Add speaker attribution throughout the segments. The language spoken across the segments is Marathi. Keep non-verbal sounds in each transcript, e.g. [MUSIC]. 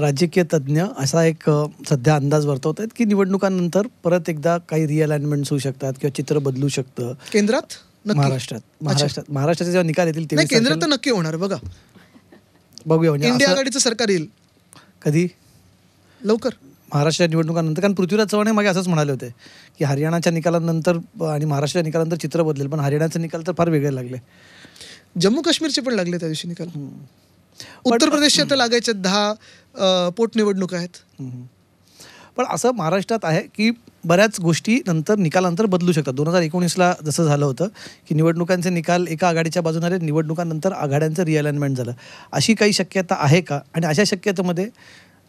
Speaker 1: राजकीय तज्ज्ञ असा एक सध्या अंदाज वर्तवत आहेत की निवडणुकांनंतर परत एकदा काही रिअलाइनमेंट होऊ शकतात किंवा चित्र बदलू शकतं केंद्रात महाराष्ट्रात महाराष्ट्रात महाराष्ट्राचे जेव्हा निकाल येतील केंद्र नक्की होणार बघा बघूया म्हणजे इंडिया आघाडीचं सरकार येईल कधी लवकर महाराष्ट्राच्या निवडणुकांनंतर कारण पृथ्वीराज चव्हाण हे मागे असंच म्हणाले होते की हरियाणाच्या निकालानंतर आणि महाराष्ट्राच्या निकालानंतर चित्र बदलेल पण हरियाणाचे निकाल तर फार वेगळे लागले जम्मू काश्मीरचे पण लागले त्या दिवशी निकाल उत्तर प्रदेशच्या तर लागायच्या दहा पोटनिवडणुका आहेत पण असं महाराष्ट्रात आहे की बऱ्याच गोष्टी नंतर निकालानंतर बदलू शकतात दोन हजार एकोणीसला जसं झालं होतं की निवडणुकांचे निकाल एका आघाडीच्या बाजूने आले निवडणुकांनंतर आघाड्यांचं रिअलाइनमेंट झालं अशी काही शक्यता आहे का आणि अशा शक्यतेमध्ये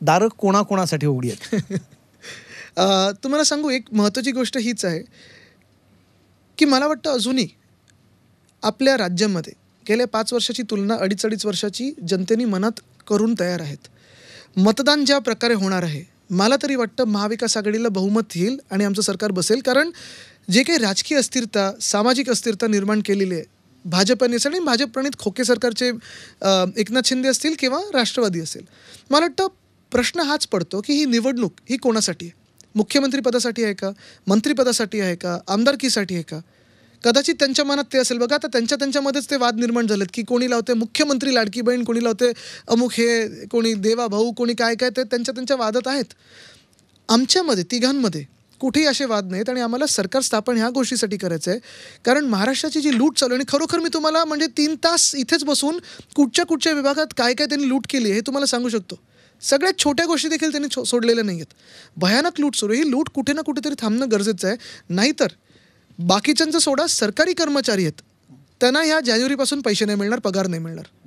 Speaker 1: दारं कोणाकोणासाठी उघडी आहेत [LAUGHS] तुम्हाला सांगू एक महत्त्वाची गोष्ट
Speaker 2: हीच आहे की मला वाटतं अजूनही आपल्या राज्यामध्ये गेल्या पाच वर्षाची तुलना अडीच अडीच वर्षाची जनतेने मनात करून तयार आहेत मतदान ज्या प्रकारे होणार आहे मला तरी वाटतं महाविकास आघाडीला बहुमत येईल आणि आमचं सरकार बसेल कारण जे काही राजकीय अस्थिरता सामाजिक अस्थिरता निर्माण केलेली आहे भाजपने आणि भाजप खोके सरकारचे एकनाथ शिंदे असतील किंवा राष्ट्रवादी असेल मला वाटतं प्रश्न हाच पडतो की ही निवडणूक ही कोणासाठी आहे मुख्यमंत्रीपदासाठी आहे का मंत्रीपदासाठी आहे का आमदारकीसाठी आहे का कदाचित त्यांच्या मनात ते असेल बघा आता त्यांच्या त्यांच्यामध्येच ते वाद निर्माण झालेत की कोणी लावते मुख्यमंत्री लाडकी बहीण कोणी लावते अमुक हे कोणी देवा भाऊ कोणी काय काय ते त्यांच्या त्यांच्या वादात आहेत आमच्यामध्ये तिघांमध्ये कुठेही असे वाद नाहीत आणि आम्हाला सरकार स्थापन ह्या गोष्टीसाठी करायचं आहे कारण महाराष्ट्राची जी लूट चालू आहे आणि खरोखर मी तुम्हाला म्हणजे तीन तास इथेच बसून कुठच्या कुठच्या विभागात काय काय त्यांनी लूट केली हे तुम्हाला सांगू शकतो सगळ्यात छोट्या गोष्टी देखील त्यांनी सोडलेल्या नाही आहेत भयानक लूट सुरू ही लूट कुठे ना कुठेतरी थांबणं गरजेचं आहे नाहीतर बाकीच्यांचं सोडा सरकारी कर्मचारी आहेत त्यांना ह्या जानेवारीपासून पैसे नाही मिळणार पगार नाही मिळणार